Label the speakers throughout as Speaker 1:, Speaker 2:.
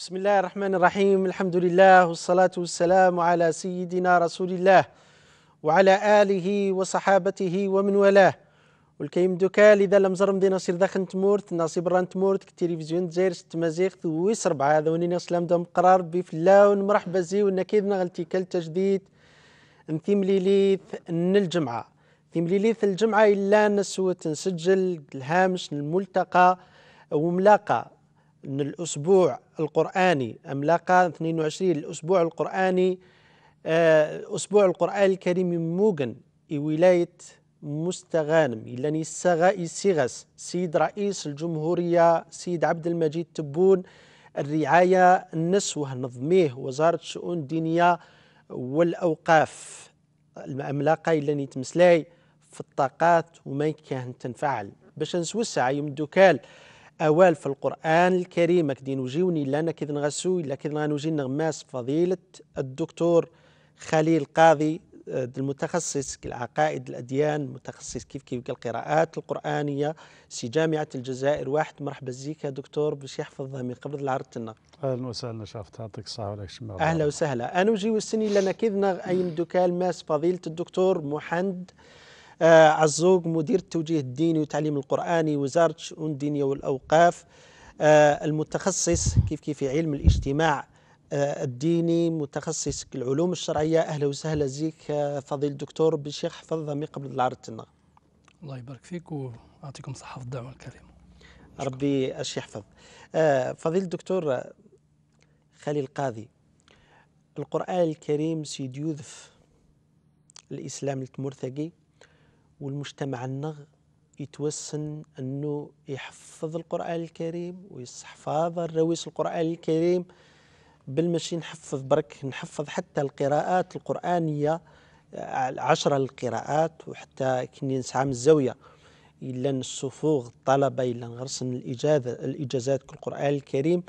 Speaker 1: بسم الله الرحمن الرحيم الحمد لله والصلاة والسلام على سيدنا رسول الله وعلى آله وصحابته ومن والاه والكيم إذا لم زرم دي نصير داخن تمورت ناصي بران تمورت تلفزيون تزير ست مزيغ ويس ربعة هذا ونين سلام دوم قرار بف الله ونمرحبا زي ونكيد نغلتي كل تجديد نثيم ليليث ان الجمعة ثيم ليليث الجمعة إلا نسوة نسجل الهامش الملتقى وملاقى من الأسبوع القرآني أملاقا 22 الأسبوع القرآني آه، أسبوع القرآن الكريم موغن ولاية مستغانم إلاني السغائي سيغس سيد رئيس الجمهورية سيد عبد المجيد تبون الرعاية النسوة نظميه وزارة الشؤون الدينية والأوقاف الأملاقة إلاني تمسلاي في الطاقات وما كان تنفعل باش نسوسع يمدوكال دوكال اوال في القران الكريم كدي نجيوني لنا كذا نغسو الا كذا غنوجي نغماس فضيله الدكتور خليل قاضي آه، المتخصص العقائد الاديان متخصص كيف كيف القراءات القرانيه سي جامعه الجزائر واحد مرحبا بك يا دكتور باش يحفظها من قبل العرض لنا اهلا وسهلا شافت يعطيك الصحه وعليك الشمال اهلا وسهلا انا وجي وسني لنا كذنا اي دوكال ماس فضيله الدكتور محمد عزوق آه، مدير التوجيه الديني والتعليم القرآني وزارة الشؤون الدينية والأوقاف آه، المتخصص كيف كيف في علم الاجتماع آه، الديني متخصص العلوم الشرعية أهلا وسهلا زيك فضيل الدكتور بالشيخ حفظ من قبل العرض لنا
Speaker 2: الله يبارك فيك ويعطيكم الصحة في الدعوة الكريمة
Speaker 1: ربي أش يحفظ فضيل الدكتور خليل القاضي القرآن الكريم سيد يوذف الإسلام التمرثقي والمجتمع النغ يتوسن أنه يحفظ القرآن الكريم ويحفظ الرويس القرآن الكريم بالمشي نحفظ برك نحفظ حتى القراءات القرآنية آه، عشرة القراءات وحتى كني نسعى من الزاوية إلا الصفوغ الطلبة إلا نغرسن الإجازة الإجازات القران الكريم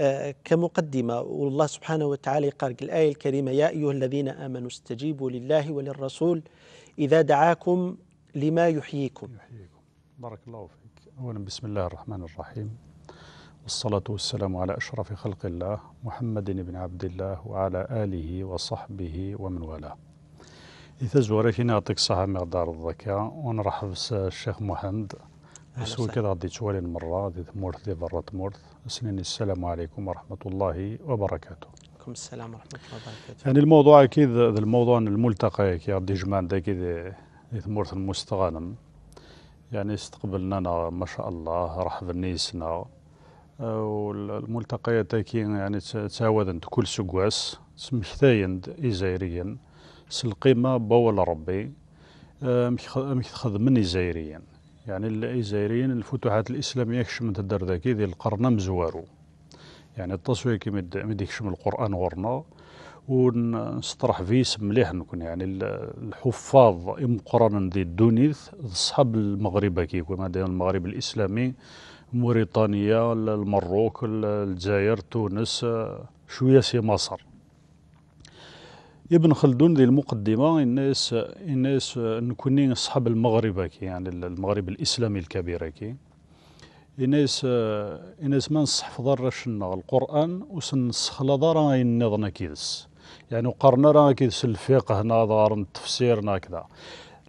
Speaker 1: آه، كمقدمة والله سبحانه وتعالى قال الآية الكريمة يا أيها الذين آمنوا استجيبوا لله وللرسول إذا دعاكم لما يحييكم يحييكم بارك الله فيك
Speaker 3: أولا بسم الله الرحمن الرحيم والصلاة والسلام على أشرف خلق الله محمد بن عبد الله وعلى آله وصحبه ومن والاه إذا زوري فينا يعطيك الصحة مقدار الذكاء ونرحب الشيخ محمد أسوي كذا غادي تولي المرة ذي ثمورت ذي برة ثمورت سنين السلام عليكم ورحمة الله وبركاته
Speaker 1: وعليكم السلام ورحمة الله وبركاته يعني
Speaker 3: الموضوع أكيد الموضوع الملتقى كي غادي جمعنا كذا ثمورة المستغانم يعني استقبلنا ما شاء الله رحب نيسنا والملتقيات تاكين يعني تعاودنت كل سقواس سمحتاين إزايريا سلقيمة بول ربي آه، خذ من إزايريا يعني الإزايريين الفتوحات الإسلامية كشمت ذاكي ذي القرن مزوارو يعني التصوير كي مديكشم القرآن غرنا ونسطرح فيس مليح نكون يعني الحفاظ مقارنة ذي الدونيث صحاب المغرب يكون هذا المغرب الإسلامي موريتانيا المروك الجزائر تونس شوية سي مصر ابن خلدون ذي المقدمة الناس الناس نكونين أصحاب المغرب كي يعني المغرب الإسلامي الكبير كي الناس الناس ما نصحف ضرش القرآن وسنسخ لضرا النظنا كيدس يعني قرنا راه كيدس الفقه نظر التفسير كذا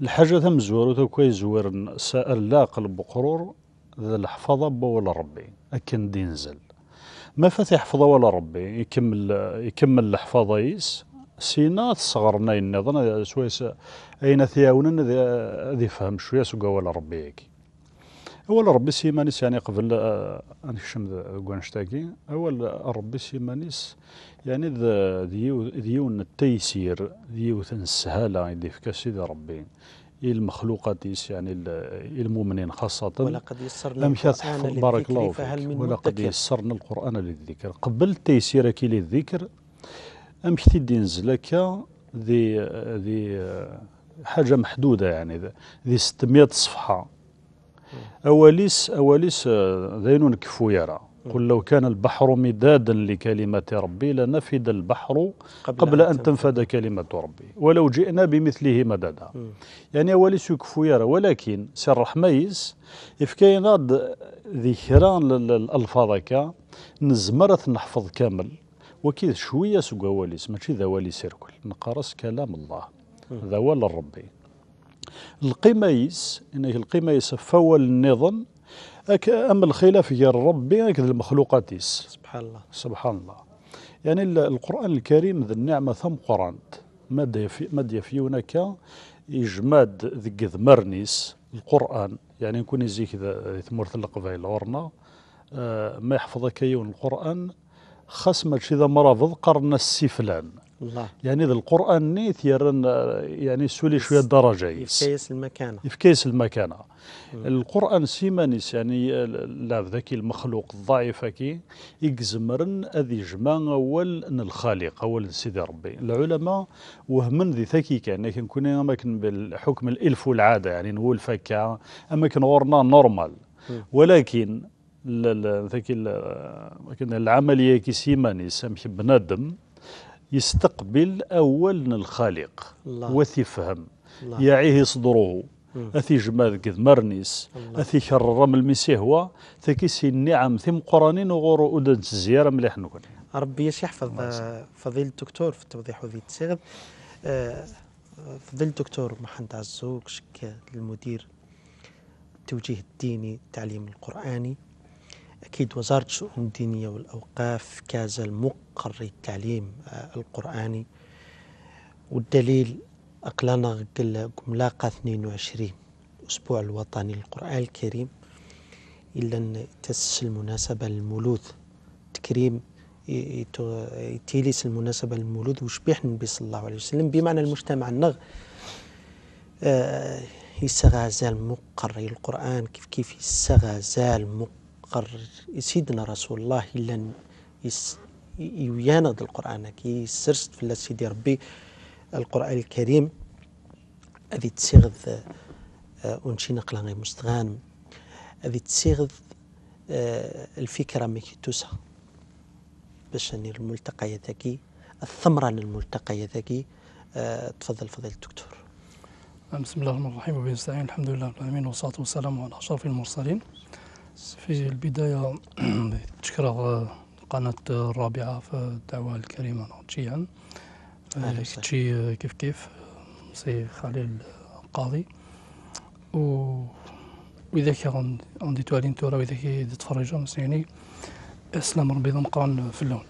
Speaker 3: الحاجه تم زورو تو كاي زوار سال لا قلب قرور ذا الحفظه ولا ربي اكن دينزل ما فات يحفظه ولا ربي يكمل يكمل الحفظه يس سينا تصغرنا النظام شويه اين ثياونا ذي فهم شويه سوكا ولا ربي يكي اول ربي سيمانيس يعني قبل انكشم آه، كوانشتاكي اول ربي سيمانيس يعني ذيون التيسير ذيوث السهاله اللي فيك سيدي ربي المخلوقات يعني المؤمنين خاصة ولقد يسرنا القرآن بارك من فيك ولقد يسرنا القرآن للذكر قبل تيسيرك للذكر أمشتي تدين زلكا ذي ذي آه، حاجة محدودة يعني ذي 600 صفحة أوليس أوليس آه، ذين كفويره قل لو كان البحر مدادا لكلمات ربي لنفد البحر قبل, قبل أن تنفد كلمة ربي ولو جئنا بمثله مدادا يعني أواليس كفويرة ولكن سر حميس إفكاينا ذكران كا نزمرت نحفظ كامل وكي شوية سقواليس ماشي ذوالي سيركل نقرس كلام الله ذوال ربي القمايس إنه القمايس فول النظم أما الخلاف هي ربي هكذا المخلوقات سبحان الله سبحان الله يعني القرآن الكريم ذي النعمة ثم قران مادة في مادة فيونك إجماد ذي ذمرنيس القرآن يعني نكون زي كذا ثمرة القبائل ورنا آه ما يحفظك يون القرآن خاص شي ذا مرافض قرن السفلان الله يعني ذا القران نيث يعني سولي شويه درجه يفكيس المكانه يفكيس المكانه القران سيمانيس يعني لا ذاك المخلوق الضعيف كي يكزمرن اذي جمع اول الخالق اول سيدي ربي العلماء وهمن ذي ثكي كان يعني لكن كنا اماكن بالحكم الالف والعاده يعني نقول فكا اماكن غورنا نورمال ولكن ذاك العمليه كي سيمانيس بنادم يستقبل أولا الخالق الله. وثفهم الله. يعيه صدره أثي جماد كذ مرنيس أثي شر رمل مسيهوا ثكيسي النعم ثم قرانين وغورو أدن الزيارة مليح نكون
Speaker 1: ربي يحفظ فضيل الدكتور في التوضيح وذي التسغب آه، فضيل الدكتور محمد عزوك شك المدير التوجيه الديني التعليم القرآني أكيد وزارة الشؤون الدينية والأوقاف المقر التعليم آه، القرآني والدليل أقلنا قملاقة 22 الأسبوع الوطني للقرآن الكريم إلا تسس المناسبة للمولود تكريم تيليس المناسبة للمولود وشبيح النبي صلى الله عليه وسلم بمعنى المجتمع النغ آه، يسغى زال مقر القرآن كيف كيف يسغى زال مقر قر سيدنا رسول الله لن يناض القرآن كي سرست في سيدي ربي القرآن الكريم أذي تسيغذ أنشي آه، نقلا غير مستغان أذي تسيغذ آه، الفكرة مكي توسع باش الملتقى ذكي الثمرة للملتقى ذكي آه، تفضل فضيلة الدكتور
Speaker 2: بسم الله الرحمن الرحيم وبنستعين الحمد لله رب العالمين والصلاة والسلام على أشرف المرسلين في البداية تشكر قناة الرابعة في الدعوة الكريمة نوتشيا آه، كتشي آه، كيف كيف سي خليل قاضي و وإذا كي عندي توالين تورا وإذا كي تتفرجوا مسيني اسلام ربي ضمقان في اللون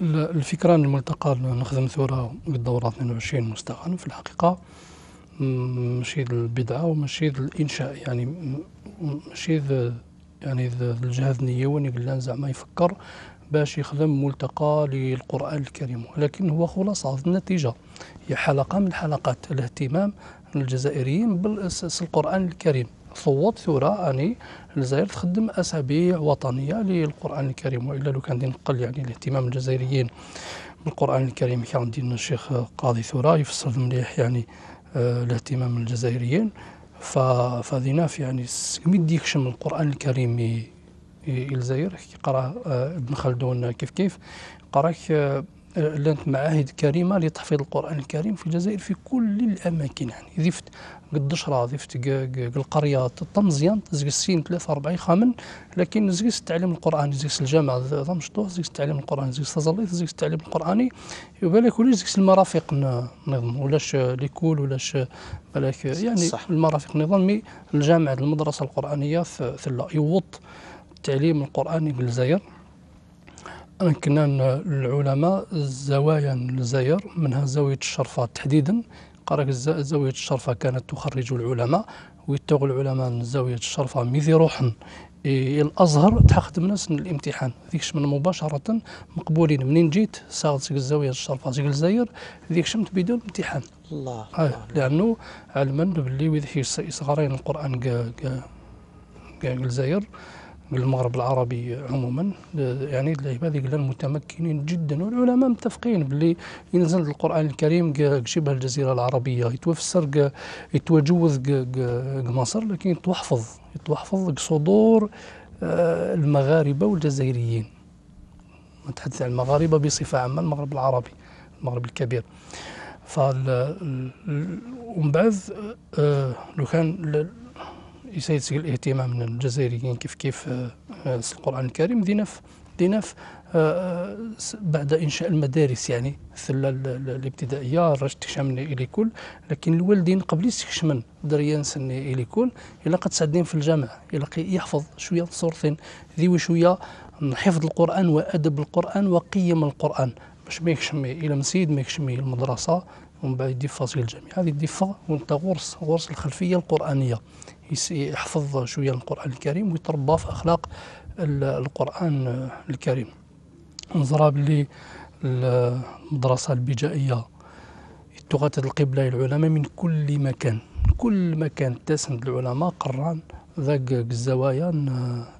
Speaker 2: الفكرة الملتقى نخدم ثورة بالدورة 22 مستقبلا في الحقيقة ماشي البدعه وماشي الانشاء يعني ماشي يعني الجهه الذهنيه وين قال زعما يفكر باش يخدم ملتقى للقران الكريم ولكن هو خلاصه النتيجه هي حلقه من حلقات الاهتمام الجزائريين بالاساس القران الكريم صوت ثورة يعني الجزائر تخدم أسابيع وطنية للقرآن الكريم وإلا لو كان نقل يعني الاهتمام الجزائريين بالقرآن الكريم كان الشيخ قاضي ثورة يفسر مليح يعني آه، الاهتمام الجزائريين فهذه نافعه يعني مد يكشم القران الكريم الجزائر كيقراه آه، ابن خلدون كيف كيف قراك آه، لانت معاهد كريمه لتحفيظ القران الكريم في الجزائر في كل الاماكن يعني ضفت الدشره ضفت القريه طمزيان سين ثلاثه اربعه خامن لكن زكس تعليم القران زكس الجامع طمشطو زكس تعليم القران زكس تزليط زكس التعليم القراني وبالك ولا زكس المرافق النظم ولاش ليكول ولاش بالك يعني صح. المرافق النظام الجامع المدرسه القرانيه ثلا يوط تعليم القراني بالجزائر أمكن العلماء الزوايا الجزائر منها زاوية الشرفة تحديدا قالك زاوية الشرفة كانت تخرج العلماء ويتوغ العلماء من زاوية الشرفة ميذي روحن إيه الازهر تحقد مناس الامتحان ذيك من مباشره مقبولين منين جيت ساغت سيك الزاويه الشرفه سيك الجزائر ذيك شمت بدون امتحان الله, آه. لانه علما بلي وذ صغارين القران كا كا الزاير للمغرب العربي عموما يعني قال المتمكنين جدا والعلماء متفقين باللي ينزل القران الكريم شبه الجزيره العربيه يتوفسر يتوجوز مصر لكن يتوحفظ يتوحفظ صدور آه، المغاربه والجزائريين نتحدث عن المغاربه بصفه عامه المغرب العربي المغرب الكبير فال ومن بعد آه، لو كان يسيسق الاهتمام من الجزائريين كيف كيف آه، آه، القرآن الكريم دينا ديناف دينا آه، بعد انشاء المدارس يعني الثله الابتدائيه الرشد تشمن الى كل لكن الوالدين قبل يستكشمن دريان سني الى كل الا قد سعدين في الجامع الا يحفظ شويه صورتين ذي وشويه حفظ القران وادب القران وقيم القران باش ما يكشم الى مسيد ما يكشمي المدرسه ومن بعد يدي فاصل الجامع هذه الدفه ونتا غرس غرس الخلفيه القرانيه يحفظ شوية القرآن الكريم ويتربى في أخلاق القرآن الكريم نظرة باللي المدرسة البجائية تغطت القبلة العلماء من كل مكان كل مكان تسند العلماء قران ذاك الزوايا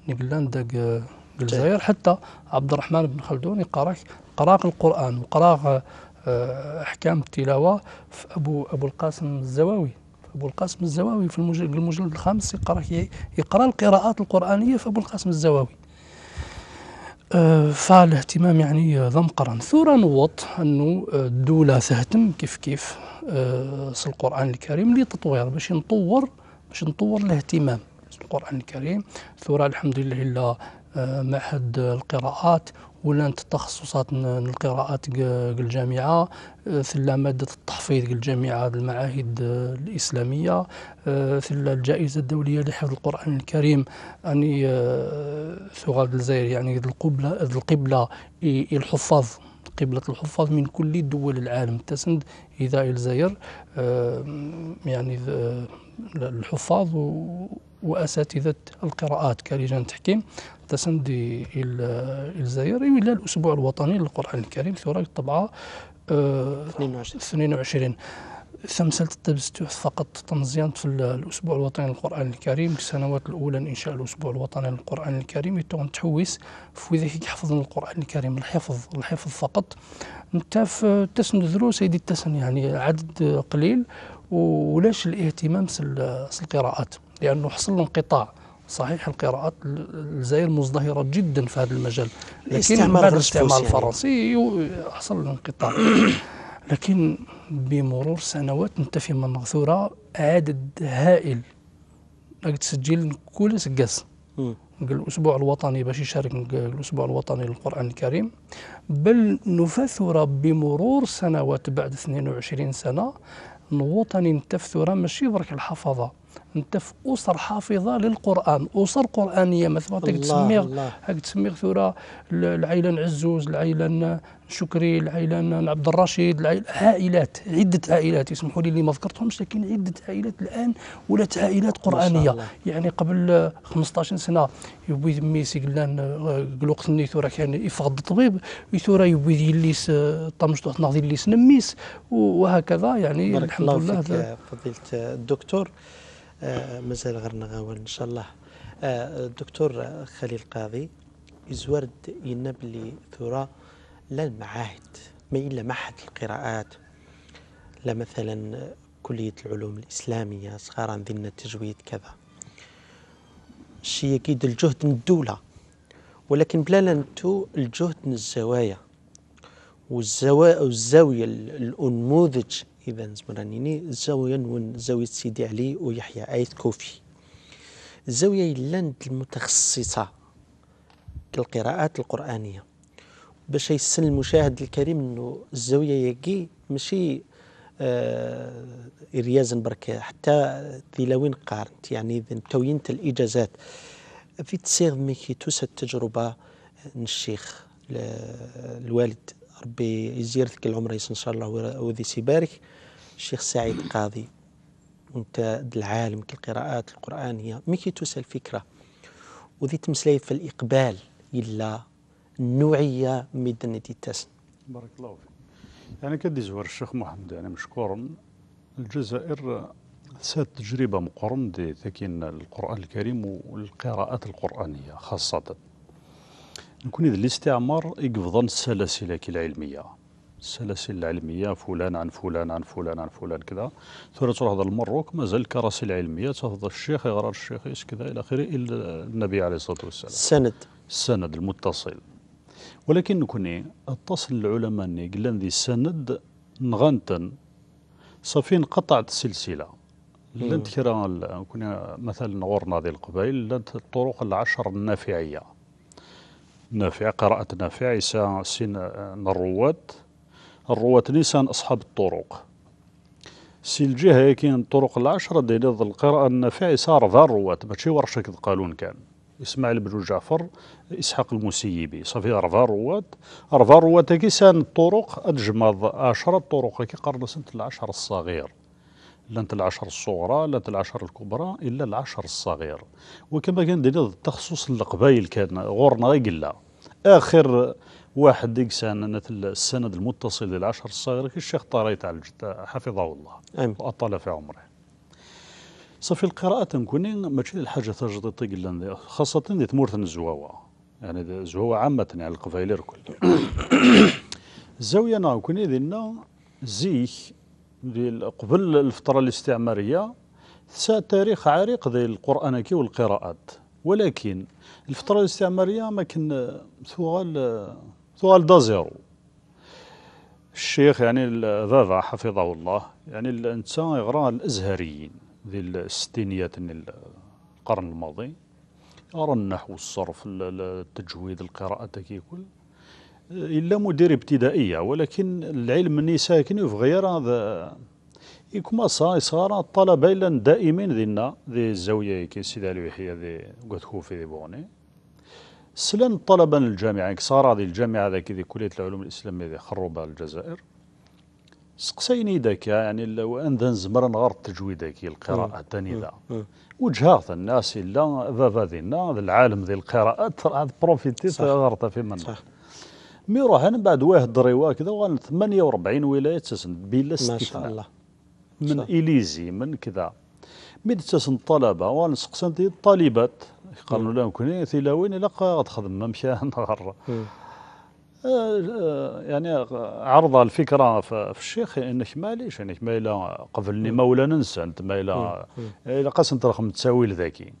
Speaker 2: نقلان ذاك الجزائر حتى عبد الرحمن بن خلدون يقراك قراق القرآن وقراق آه، أحكام التلاوة في أبو أبو القاسم الزواوي أبو القاسم الزواوي في المجلد الخامس يقرأ, يقرأ القراءات القرآنية في أبو القاسم الزواوي آه، فالاهتمام يعني ضم آه، قرن ثورة نوط أنه آه، الدولة تهتم كيف كيف في القرآن الكريم لتطوير باش نطور باش نطور الاهتمام القرآن الكريم ثورة الحمد لله الا معهد القراءات ولا التخصصات القراءات الجامعة آه، في مادة التحفيظ الجامعة المعاهد آه، الإسلامية آه، في الجائزة الدولية لحفظ القرآن الكريم أني في غرب الجزائر يعني القبلة القبلة الحفاظ قبلة الحفاظ من كل دول العالم تسند إذا الجزائر يعني الحفاظ وأساتذة القراءات كرجال تحكيم تسندي الزاير الى الاسبوع الوطني للقران الكريم آه، في الطبعه 22 تمثلت التبستح فقط تنزيانت في الاسبوع الوطني للقران الكريم السنوات الاولى انشاء الاسبوع الوطني للقران الكريم يتون تحويس في ذلك حفظ القران الكريم الحفظ الحفظ فقط انت في التسن ذرو سيدي التسن يعني عدد قليل ولاش الاهتمام في القراءات لانه حصل انقطاع صحيح القراءات الجزائر مزدهرة جدا في هذا المجال لكن بعد الاستعمار يعني. الفرنسي حصل الانقطاع لكن بمرور سنوات نتفي من مغثورة عدد هائل تسجل كل سكاس الاسبوع الوطني باش يشارك الاسبوع الوطني للقران الكريم بل نفثر بمرور سنوات بعد 22 سنه الوطني نتفثر ماشي برك الحفظه انت في اسر حافظه للقران اسر قرانيه مثلا تقدر تسميها تسميها ثورة العائله عزوز العائله شكري العائله عبد الرشيد العائلة عائلات عده عائلات يسمحوا لي اللي ما ذكرتهمش لكن عده عائلات الان ولات عائلات قرانيه يعني قبل 15 سنه يبوي ميسي قلان قلوقتني ثورة كان يفقد الطبيب ثورة يبوي طمشت طمجتو حنا ديليس نميس وهكذا يعني الحمد لله فيك
Speaker 1: فضيله الدكتور آه، مازال غير نغاول ان شاء الله آه، الدكتور خليل قاضي زورد ينا بلي ثورة لا المعاهد ما إلا معهد القراءات لا مثلا كلية العلوم الإسلامية صغارا ذن التجويد كذا شي أكيد الجهد من الدولة ولكن بلا لنتو الجهد من الزوايا والزوايا والزاوية الأنموذج إذا زمرانيني الزاوية نون زاوية سيدي علي ويحيى عيد كوفي الزاوية اللاند المتخصصة القراءات القرآنية باش يسن المشاهد الكريم انه الزاوية يجي ماشي آه ريازن برك حتى لوين قارنت يعني توينت الإجازات في تسيغ ميكي توسى التجربة الشيخ آه، الوالد ربي يزيرتك العمر ان شاء الله وذي سيبارك الشيخ سعيد قاضي انت العالم القراءات القرانيه مي كي توصل الفكره وذي تمسلي في الاقبال الا النوعيه ميدن دي تسن
Speaker 3: بارك الله فيك يعني كدي زوار الشيخ محمد يعني مشكور الجزائر سات تجربه مقرن دي تكين القران الكريم والقراءات القرانيه خاصه نكون إذا الاستعمار يقبضن السلاسل العلميه السلاسل العلميه فلان عن فلان عن فلان عن فلان كذا ثم تروح المروك مازال الكراسي العلميه تهض الشيخ يغرر الشيخ ايش كذا الى اخره الا النبي عليه الصلاه والسلام السند السند المتصل ولكن كوني إيه، اتصل العلماء ني قلنا ذي السند نغنتن صافي انقطعت السلسله لن تكرا كوني إيه، مثلا غورنا ذي القبائل لن الطرق العشر النافعيه نافع قراءة نافع عيسى سين آه، الرواد الرواد نيسان أصحاب الطرق سي الجهة كاين الطرق العشرة ديال القراءة النافع عيسى رضا رواد ماشي ورشة القانون كان إسماعيل بن جعفر إسحاق المسيبي صافي رضا رواد رضا رواد كيسان الطرق أجمض عشرة طرق كي قرن سنة العشر الصغير لانت العشر الصغرى لانت العشر الكبرى الا العشر الصغير وكما كان دليل التخصص القبايل كان غورنا قلا اخر واحد ديك مثل السند المتصل للعشر الصغير كي الشيخ طاري تاع حفظه الله أمين. واطال في عمره صافي القراءة تنكوني ماشي الحاجة تجد تقلا خاصة دي تمورت الزواوة يعني الزواوة عامة يعني القبائل الكل الزاوية نا كوني ذينا ديال قبل الفتره الاستعماريه تاريخ عريق ديال القرانكي والقراءات ولكن الفتره الاستعماريه ما كان سؤال سؤال دا زيرو الشيخ يعني ذاذا حفظه الله يعني انت يقرا الازهريين ديال الستينيات القرن الماضي يرى النحو والصرف التجويد القراءه كي كل الا مدير ابتدائيه ولكن العلم اللي ساكن غير هذا يكما صاي صار الطلبه الا دائمين ذينا ذي الزاويه كي سيدي علي يحيى ذي قلت خوفي ذي بوني سلان الطلبه الجامعه صار هذه الجامعه ذاك ذي كليه العلوم الاسلاميه ذي خربها الجزائر سقسيني ذاك يعني وان ذا نزمر نغار التجويد ذاك القراءه تاني ذا وجهات الناس الا ذا ذي العالم ذي القراءات بروفيتي غرطه في من صح. مي راه من بعد واحد ايوا كذا وغن 48 ولايه تسند بلا استثناء ما شاء الله من اليزي من كذا مي تسند الطلبه تي الطالبات قالوا لهم كوني ثلاوين الا قد خدم ما مشى نهار آه، يعني عرض الفكره في الشيخ انك ماليش انك ما الا قبلني ننسى انت ما الا الا قسمت رقم تساوي لذاكي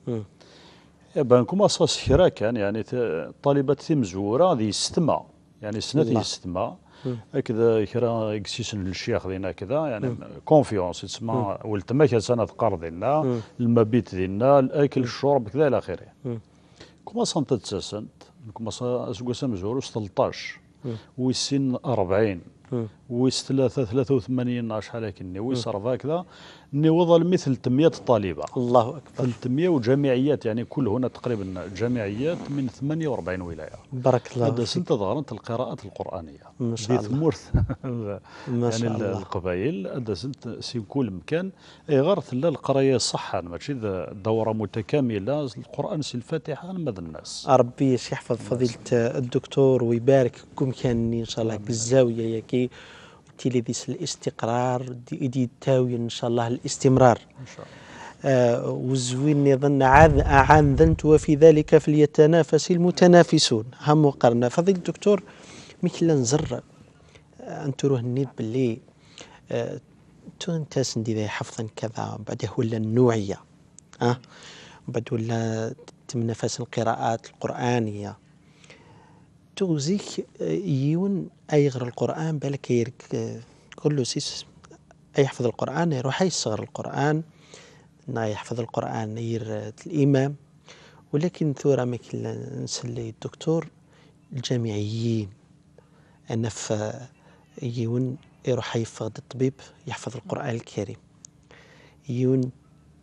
Speaker 3: بانكم كوما صاص كان يعني الطالبات زوره هذه يستمع يعني سنتي يستما هكذا كرا اكسيسن للشيخ دينا كذا يعني كونفيونس تسمى ولتما كان سنه قرض دينا المبيت دينا الاكل الشرب كذا الى اخره كما سنت تسنت كما اسكو سمزور 13 وسن 40 ويس 3 83 شحال هكا ويس 4 كذا اني مثل 300 طالبه الله اكبر 300 وجمعيات يعني كل هنا تقريبا جمعيات من 48 ولايه بارك الله هذا سنت ظهرت القراءات القرانيه ما شاء الله ما يعني الله يعني القبائل هذا سنت في كل مكان اي غير ثلا القرايه صحا
Speaker 1: ماشي دوره متكامله القران سي الفاتحه لماذا الناس ربي يحفظ فضيله الدكتور ويبارك كم كان ان شاء الله بالزاويه يا كي تيليديس الاستقرار دي تاوي ان شاء الله الاستمرار ان شاء الله آه وزوين عاد عن ذنت وفي ذلك فليتنافس المتنافسون هم قرنا فضيل الدكتور مثل نزر تروه النيد باللي آه تنتاس آه، ندي حفظا كذا بعد ولا النوعيه اه بعد ولا تمنافس القراءات القرانيه توزيك آه، يون أي غير القرآن بالك يرك كله آه، سيس أي يحفظ القرآن يروح يصغر القرآن نا يحفظ القرآن ير آه، الإمام ولكن ثورة مثل نسلي الدكتور الجامعيين أنا في يون يروح يفقد الطبيب يحفظ القرآن الكريم يون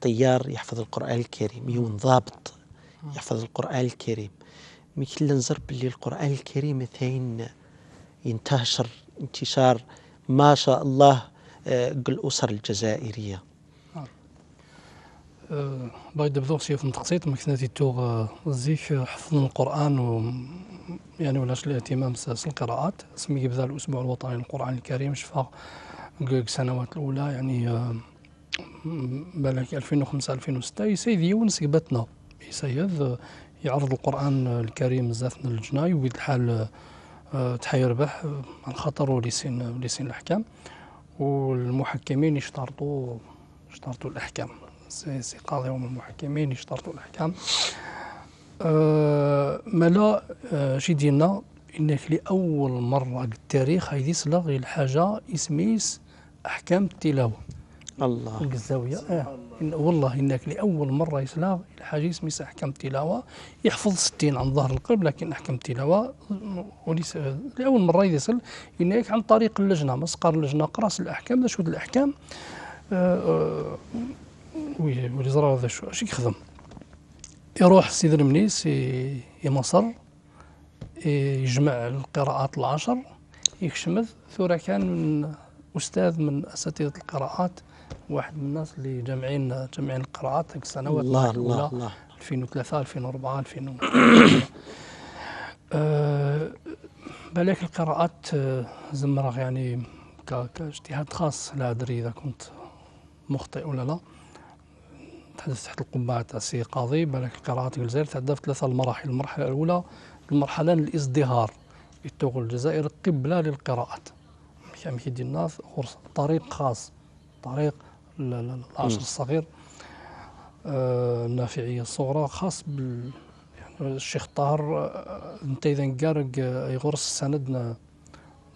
Speaker 1: طيار يحفظ القرآن الكريم يون ضابط يحفظ القرآن الكريم مثل نزر باللي القرآن الكريم ثين ينتشر انتشار ما شاء الله آه، قل الأسر الجزائرية
Speaker 2: آه، بغيت نبدا شي في التقسيط ما كنت تيتو آه، زيك حفظ القران و يعني ولاش الاهتمام ساس القراءات سمي بدا الاسبوع الوطني للقران الكريم شفا السنوات الاولى يعني بالك 2005 2006 يسيدي يونس قبتنا يسيد يعرض القران الكريم بزاف من الجناي ويد الحال آه، تحي يربح على خاطر وليسين وليسين الاحكام والمحكمين يشترطوا يشترطوا الاحكام سي سي قاضي المحكمين يشترطوا الاحكام أه ملا أه شي ديالنا انك لاول مره في التاريخ سلا غير الحاجه اسميس احكام التلاوه
Speaker 1: الله القزاوية
Speaker 2: آه. إن والله إنك لأول مرة إلى حاجة اسمها أحكام التلاوة يحفظ ستين عن ظهر القلب لكن أحكام التلاوة وليس لأول مرة يصل إنك عن طريق اللجنة مسقر اللجنة قراص الأحكام شو الأحكام آه, آه، وي ويزرع هذا شو اش يخدم يروح سيد المنيس يمصر يجمع القراءات العشر يكشمذ ثورة كان من أستاذ من أساتذة القراءات واحد من الناس اللي جامعين جامعين القراءات هذيك السنوات الله الله الله 2003 2004 2000 بالك القراءات أه، زمرغ يعني كاجتهاد خاص لا ادري اذا كنت مخطئ ولا لا تحدث تحت القبعه تاع السي قاضي بالك القراءات في الجزائر تعدى في ثلاثه المراحل المرحله الاولى المرحله الازدهار تغل الجزائر قبله للقراءات يعني يدي الناس طريق خاص طريق العشر الصغير آه، النافعيه الصغرى خاص بال يعني الشيخ طاهر آه، انت اذا قارق آه، يغرس سندنا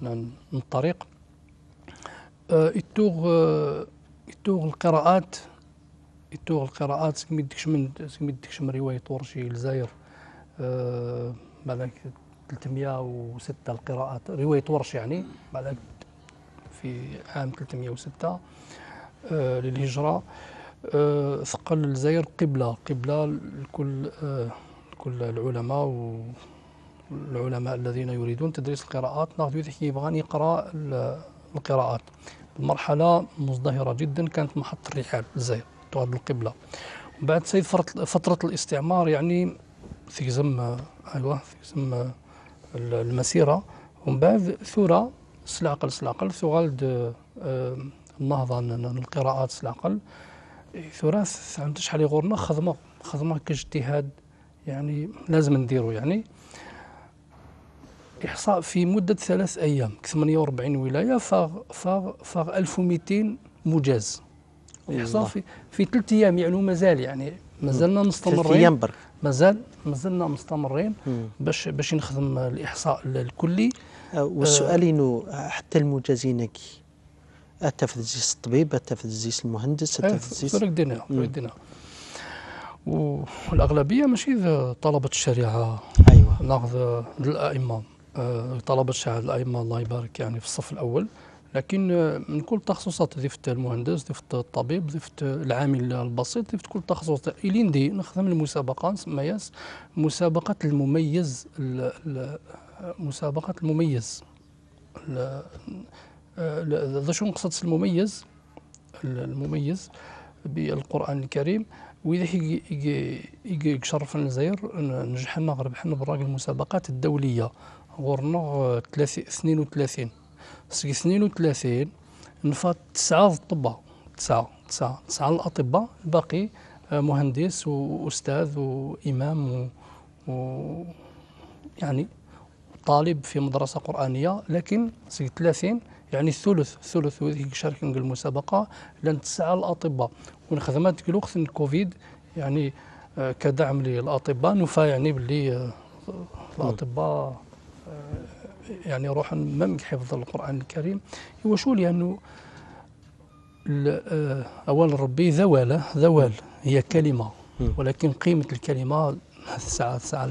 Speaker 2: من الطريق يتوغ يتوغ القراءات يتوغ القراءات سميتكش من سكمي من روايه ورشي الزاير بعد 306 القراءات روايه ورش يعني بعد في عام 306 آه، للهجرة آه، ثقل الجزائر قبلة قبلة لكل آه، كل العلماء والعلماء الذين يريدون تدريس القراءات ناخذ يبغاني يقرا القراءات المرحلة مزدهرة جدا كانت محط الرحال الجزائر تغرب القبلة بعد سيد فترة الاستعمار يعني ثيزم في زم أيوة، المسيرة ومن بعد ثورة سلاقل سلاقل ثغال النهضه القراءات العقل ثراث عند شحال يغورنا خدمه خدمه كاجتهاد يعني لازم نديرو يعني احصاء في مده ثلاث ايام 48 ولايه فاغ فاغ فاغ 1200 مجاز أيوة. احصاء في في ثلاث ايام يعني مازال يعني مازلنا مستمرين أيام برك مازال مازلنا مستمرين باش باش نخدم الاحصاء الكلي آه، والسؤال آه،
Speaker 1: انه حتى المجازين كي التفتيش الطبيب التفتيش المهندس إيه، التفتيش فرق دينا فرق دينا
Speaker 2: والاغلبيه ماشي طلبه الشريعه ايوه ناخذ الائمه آه، طلبه الشريعه الائمه الله يبارك يعني في الصف الاول لكن آه، من كل تخصصات ضفت المهندس ضفت الطبيب ضفت العامل البسيط ضفت كل تخصصات الين دي نخدم المسابقه نسميها مسابقه المميز مسابقه المميز هذا شنو نقصد المميز المميز بالقران الكريم واذا يشرف الجزائر نجحنا لنا ربح لنا براك المسابقات الدوليه غورنا 32 سي 32 نفات تسعه الطباء تسعه تسعه تسعه الاطباء الباقي مهندس واستاذ وامام و, و... يعني طالب في مدرسه قرانيه لكن سي 30 يعني الثلث الثلث وذيك شاركين المسابقه لان تسعه الاطباء ونخدمات ديك الوقت الكوفيد يعني كدعم للاطباء نفا يعني باللي الاطباء يعني روحا ممك حفظ القران الكريم وشو لانه اول ربي ذوال زوال هي كلمه ولكن قيمه الكلمه الساعه الساعه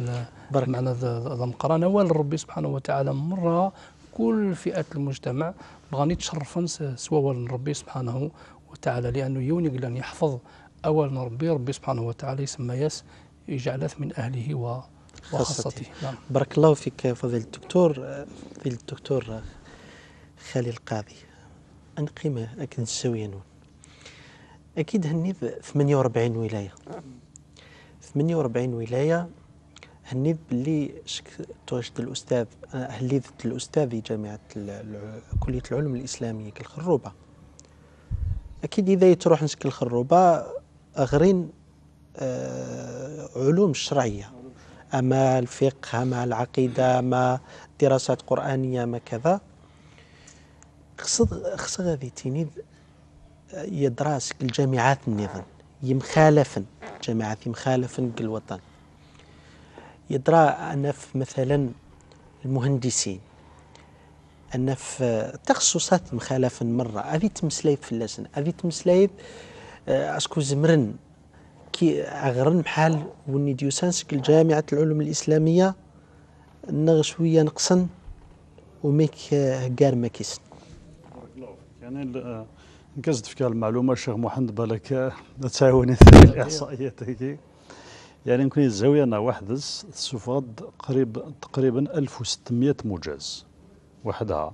Speaker 2: بارك معنى ذا مقران اول ربي سبحانه وتعالى مره كل فئات المجتمع بغاني سوا سوى ربي سبحانه وتعالى لأنه يونيك لأن يحفظ أول ربي ربي سبحانه وتعالى يسمى ياس يجعلث من أهله و وخاصته نعم. بارك
Speaker 1: الله فيك فضيلة الدكتور فضيلة الدكتور خالي القاضي ان قيمه أكن سوينون أكيد هني 48 ولاية 48 ولاية هنيت باللي توجد الاستاذ الاستاذ الاستاذي جامعه كليه العلوم الاسلاميه كالخروبه اكيد اذا تروح نسك الخروبه غرين أه علوم شرعيه اما الفقه اما العقيده اما دراسات قرانيه ما كذا خصد خص غادي تينيد آه، يدراسك الجامعات النظام يمخالفن جامعات يمخالفن الوطن يدرى أن في مثلا المهندسين أن آه، في تخصصات مخالف مرة أذي تمسليب في اللسن آه، أذي تمسليب أسكو زمرن كي أغرن بحال وني ديوسانسك الجامعة العلوم الإسلامية نغ شوية نقصن وميك آه، هكار ما كيسن
Speaker 3: يعني نقصد في المعلومة الشيخ محمد بالك تساوني الإحصائيات هيك يعني يمكن الزاوية أنا وحدز الصفاد قريب تقريبا 1600 مجاز وحدها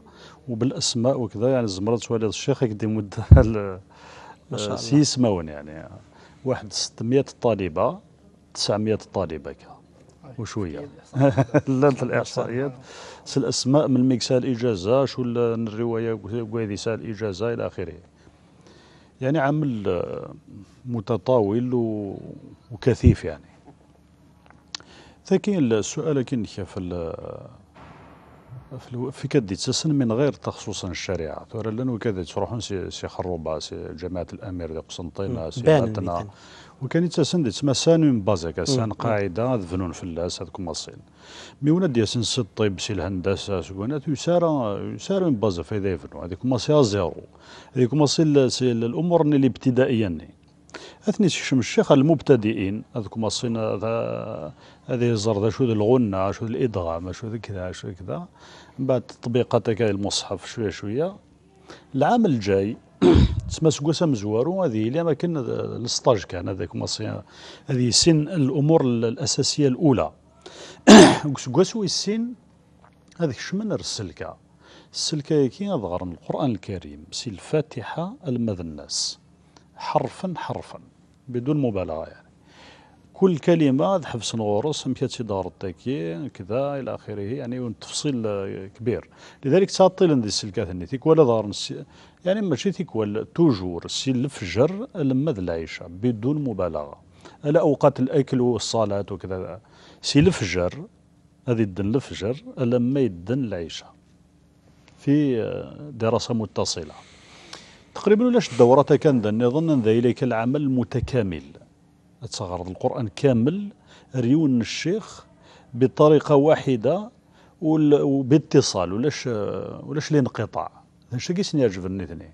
Speaker 3: وبالاسماء وكذا يعني زمرت شويه الشيخ يدي مد سيس يعني واحد 600 طالبه 900 طالبه كا وشويه لا الاحصائيات سال الاسماء من ميكسا الاجازه شو الروايه وهذه سال الاجازه الى اخره يعني عمل آه، متطاول وكثيف يعني ثاكين السؤال كي في في كدي تسن من غير تخصص الشريعة ترى لأنه كذا تروحون سي سي خروبا سي جماعة الأمير دي قسنطينة سي باتنا وكان يتسن دي تسمى سان بازك سان قاعدة فنون في اللاس هذكم الصين مي ولاد سن سي الطب سي الهندسة سكونات يسارا يسارا من بازا في ذي فنون هذيك زيرو هذيك مصيا سي الأمور اللي ابتدائيا أثني شم الشيخ المبتدئين هذكم الصين هذه الزردة شو ذي الغنة شو الادغام شو كذا شو كذا من بعد تطبيقات هكا المصحف شويه شويه العام الجاي تسمى سكوسا مزوارو هذه اللي ما كان الستاج كان هذاك هذه سن الامور الاساسيه الاولى سكوسو السن هذاك شمن السلكه السلكه كي ظهر من القران الكريم سي الفاتحه المذ الناس حرفا حرفا بدون مبالغه يعني كل كلمه تحبس نغورس مشات دار التاكي كذا الى اخره يعني تفصيل كبير لذلك تعطيل ذي السلكات ني ولا دار يعني ماشي تيك ولا توجور سي الفجر لما العيشه بدون مبالغه على اوقات الاكل والصلاه وكذا سي الفجر هذه الدن الفجر لما يدن العيشه في دراسه متصله تقريبا ولاش الدوره كان ظن ذلك اليك العمل متكامل تصغر القرآن كامل ريون الشيخ بطريقة واحدة وباتصال ولاش ولاش الانقطاع هادشي كيسني عجبني ثني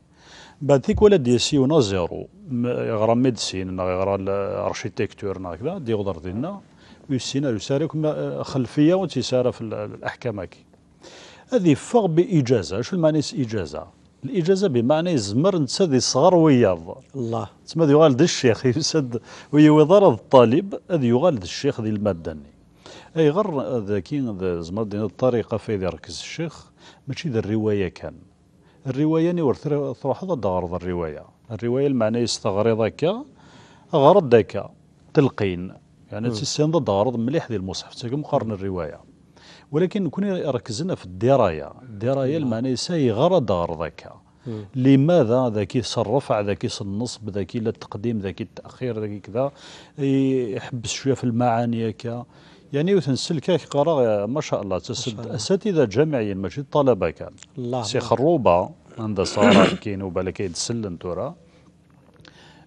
Speaker 3: بعد ذيك ولا دي ونا زيرو يغرى ميدسين يغرى الارشيتكتور هكذا دي غدر ديالنا ويسينا يسارك آه، خلفيه وتيسارى في الاحكام هكي هذه فغ باجازه شو المعنى اجازه الاجازه بمعنى زمر نتا ذي صغر وياض الله تسمى دي غالد الشيخ يسد ويوضر الطالب هذا غالد الشيخ دي الماده اي غر ذاكي زمر دي الطريقه في ذا ركز الشيخ ماشي ذا الروايه كان الروايه ني ورث تروح غرض الروايه الروايه المعنى يستغرض هكا غرض ذاك تلقين يعني تسين ضد غرض مليح ذي المصحف تاكم قرن الروايه ولكن كنا ركزنا في الدرايه الدرايه نعم. المعنى ساي غرض غرضك لماذا ذاك يصرف ذاك النصب ذاك لا التقديم ذاك التاخير ذاك كذا يحبس شويه في المعاني هكا يعني وتنسل كاك قرا ما شاء الله تسد اساتذه جامعيين ماشي طلبه كان الله سي خروبه عندها صار كاين وبالك يتسلن ترى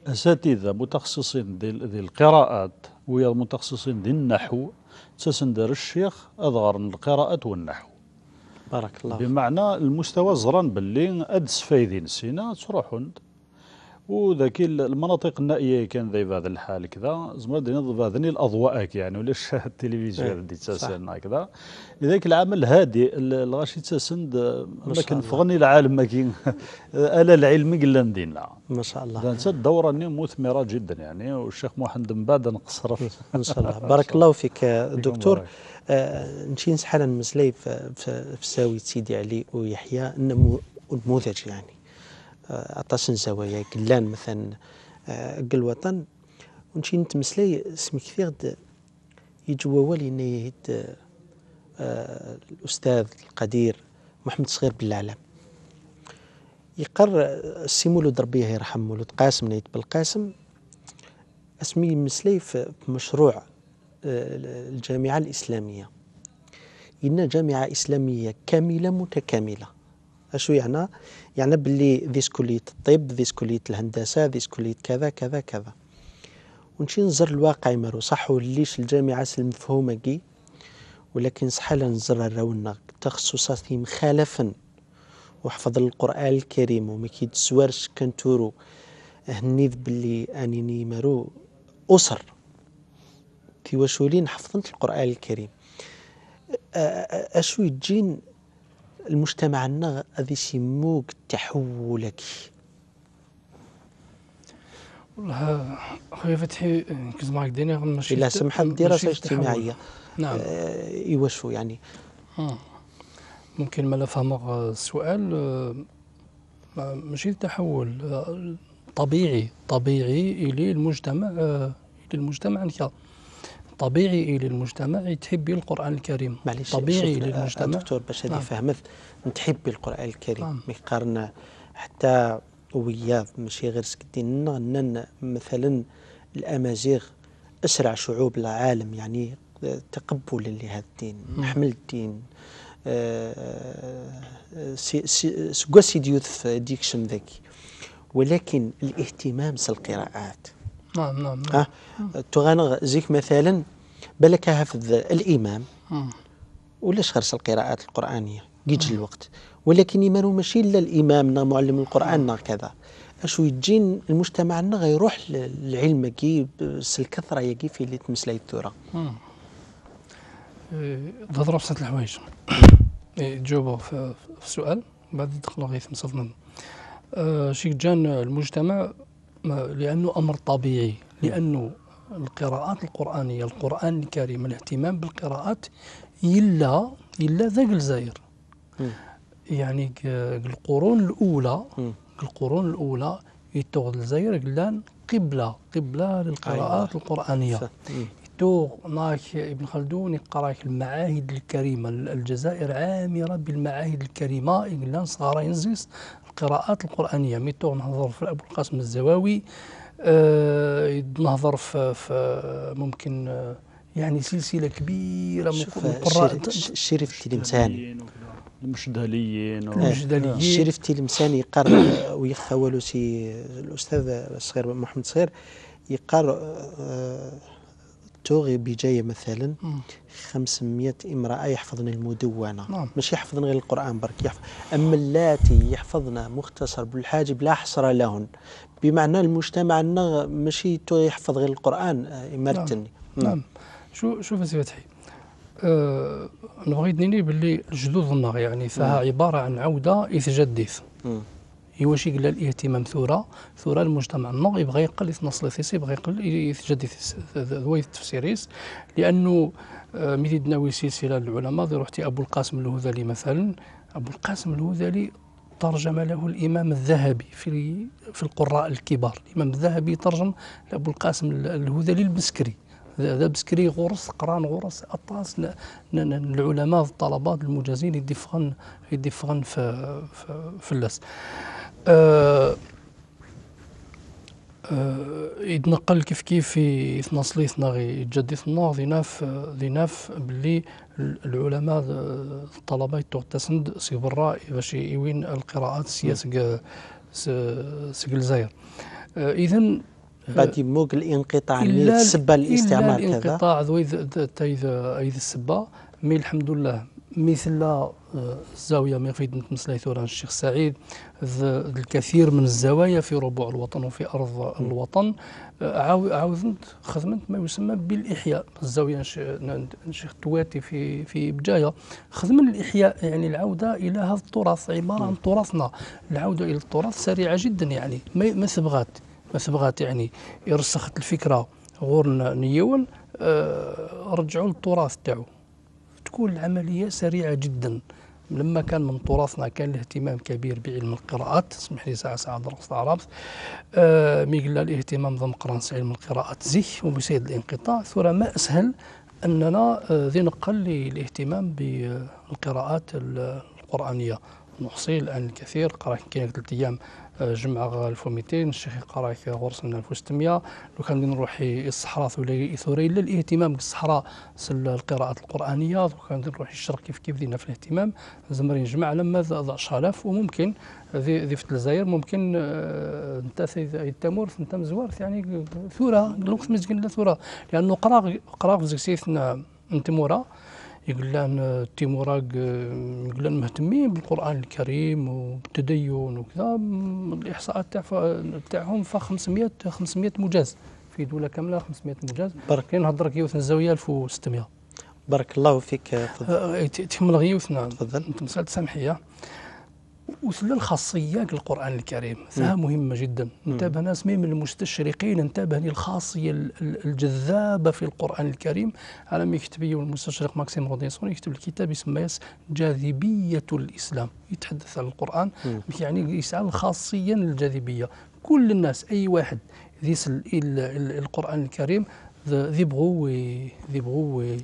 Speaker 3: اساتذه متخصصين ديال القراءات ويا المتخصصين دين النحو تسندر الشيخ أظهر القراءة والنحو بارك الله بمعنى المستوى زران باللي أدس فايدين سينا تروحون وذاك المناطق النائيه كان ذي هذا الحال كذا زعما ينظف هذني الاضواء يعني ولا التلفزيون دي إيه، تساسن هكذا ذاك العمل هادي الغاشي تسند ما كان فغني العالم ما كاين الا العلم قلا ندينا ما شاء الله انت الدوره مثمره جدا يعني والشيخ محمد
Speaker 1: من بعد نقصر ان شاء الله بارك الله فيك دكتور آه، نمشي المسلي في في ساوي سيدي علي ويحيى النموذج يعني اطاس آه، زوايا قلان مثلا آه، قل الوطن ونشي نتمسلاي سمكثيغ يجوول ينيد آه، الاستاذ القدير محمد صغير بالعلم يقر السي مولود ربي يرحم مولود قاسم نيت بالقاسم اسمي مسلي في مشروع الجامعة الإسلامية إن جامعة إسلامية كاملة متكاملة أشو يعني يعني باللي ذيس كلية الطب ذيس كلية الهندسة ذيس كلية كذا كذا كذا ونشي نزر الواقع مارو صح وليش الجامعة المفهومة كي ولكن صحال نزر راونا تخصصات مخالفا وحفظ القرآن الكريم وما كيتسوارش كنتورو هنيت باللي انيني مارو أسر في وشولين حفظت القرآن الكريم أشو يجين المجتمع عندنا غادي يسموك تحولك
Speaker 2: والله خويا فتحي كزمارك دينيغ ماشي الا سمحت الدراسه الاجتماعيه
Speaker 1: نعم آه، يوشو يعني
Speaker 2: آه. ممكن ما لا فهمك السؤال آه، ماشي تحول طبيعي طبيعي الى المجتمع الى المجتمع نتاع طبيعي للمجتمع تحبي القرآن الكريم معليش طبيعي آه، للمجتمع دكتور
Speaker 1: باش هذه نعم. فهمت تحبي القرآن الكريم نعم. يقارن حتى وياض ماشي غير سكتين نن مثلا الأمازيغ أسرع شعوب العالم يعني آه، تقبلا لهذا الدين نعم. حمل الدين آه، سقوا ديكشن ذكي ولكن الاهتمام بالقراءات
Speaker 2: نعم نعم, نعم.
Speaker 1: أه تغانغ زيك مثلا بالك هفذ الإمام ولاش غرس القراءات القرآنية كيجي الوقت ولكن يمارو ماشي الا الإمام نا معلم القرآن نا كذا اش يجين المجتمع نا غيروح للعلم كي الكثرة كي في اللي تمس لي الثورة
Speaker 2: تهضروا إيه، بصح الحوايج تجاوبوا إيه، في السؤال بعد تدخلوا غير في شي جان المجتمع لأنه أمر طبيعي لأنه القراءات القرآنية القرآن الكريم الاهتمام بالقراءات إلا إلا ذاك الجزائر يعني القرون الأولى القرون الأولى يتوغ الجزائر قلان قبلة قبلة للقراءات أيوة. القرآنية يتوغ ناك ابن خلدون يقرا المعاهد الكريمة الجزائر عامرة بالمعاهد الكريمة قلان صغارين زيس القراءات القرآنية ميتو نهضر في أبو القاسم الزواوي أه نهضر في, في ممكن آه، يعني سلسلة كبيرة من القراء
Speaker 1: الشريف التلمساني المجدليين المجدليين الشريف التلمساني يقر آه، ويخا والو سي الأستاذ الصغير محمد صغير يقر أه التوغي بجاية مثلا 500 امرأة يحفظن المدونة نعم. مش يحفظن غير القرآن برك يحفظ أما اللاتي يحفظن مختصر بالحاجب لا حصر لهن بمعنى المجتمع أنه ماشي يحفظ غير القرآن إمارتني آه، نعم. نعم شو شوف سي فتحي أه نبغي
Speaker 2: تديني باللي الجدود النار يعني فها عبارة عن عودة إث جديث يواش يقلا الاهتمام ثورة ثورة المجتمع النو يبغى يقل نصل ثيس يبغى يقل يتجدد ذوي التفسيريس لانه آه، ملي دناوي سلسله العلماء روحتي ابو القاسم الهذلي مثلا ابو القاسم الهذلي ترجم له الإمام الذهبي في في القراء الكبار الإمام الذهبي ترجم لأبو القاسم الهذلي البسكري هذا بسكري غرس قران غرس أطاس العلماء الطلبات المجازين يدفغن يدفغن في, في, في اللس آه، آه، يتنقل كيف كيف في يثنص لي يثنا يتجدد النور ذيناف ذيناف بلي العلماء آه، الطلبه يتوغ تسند سي برا باش يوين القراءات سياسة سي الجزائر اذا بعد موك الانقطاع السبه الاستعمار كذا الانقطاع ذوي تايذ السبه مي الحمد لله مثل آه، زاوية مفيدة مثل ثوران الشيخ سعيد الكثير من الزوايا في ربوع الوطن وفي أرض الوطن آه، عاوزنت خدمت ما يسمى بالإحياء الزاوية الشيخ تواتي في في بجاية خدمة الإحياء يعني العودة إلى هذا التراث عبارة عن تراثنا العودة إلى التراث سريعة جدا يعني ما سبغات ما سبغات يعني رسخت الفكرة غور نيون آه، رجعوا للتراث تاعو تكون العملية سريعة جدا لما كان من تراثنا كان الاهتمام كبير بعلم القراءات اسمح لي ساعة ساعة درست عرفت آه ميقلا الاهتمام ضم قرانس علم القراءات زي وبسيد الانقطاع ثورة ما أسهل أننا آه، ذي نقل الاهتمام بالقراءات القرآنية نحصي الآن الكثير قرأت كاين ثلاث أيام جمع 1200 الشيخ قراك غرس من 1600 لو كان من نروحي الصحراء ثوري الا الاهتمام بالصحراء القراءات القرانيه كان نروح الشرق كيف كيف دينا في الاهتمام زمري نجمع لما 10000 وممكن ذي في الجزائر ممكن انت آه، التمور انت زوارث يعني ثوره الوقت مسجن لا ثوره لانه قرا قرا في زكسيث نتموره يقول لنا تيموراك آه، يقول لنا مهتمين بالقران الكريم وبالتدين وكذا الاحصاءات تاعهم ف 500 500 مجاز في دوله كامله 500 مجاز برك كاين هضرك يوثن الزاويه 1600 بارك الله
Speaker 1: فيك تفضل آه، اه،
Speaker 2: تكمل الغيوث نعم تفضل تمثال تسامحيه وصل الخاصية القرآن الكريم ثها مهمة جدا انتبه ناس من المستشرقين انتبه للخاصية الجذابة في القرآن الكريم على ما يكتب المستشرق ماكسيم رودينسون يكتب الكتاب يسمى جاذبية الإسلام يتحدث عن القرآن يعني يسعى خاصيا للجاذبية كل الناس أي واحد ذي القرآن الكريم ذي بغوي ذي بغوي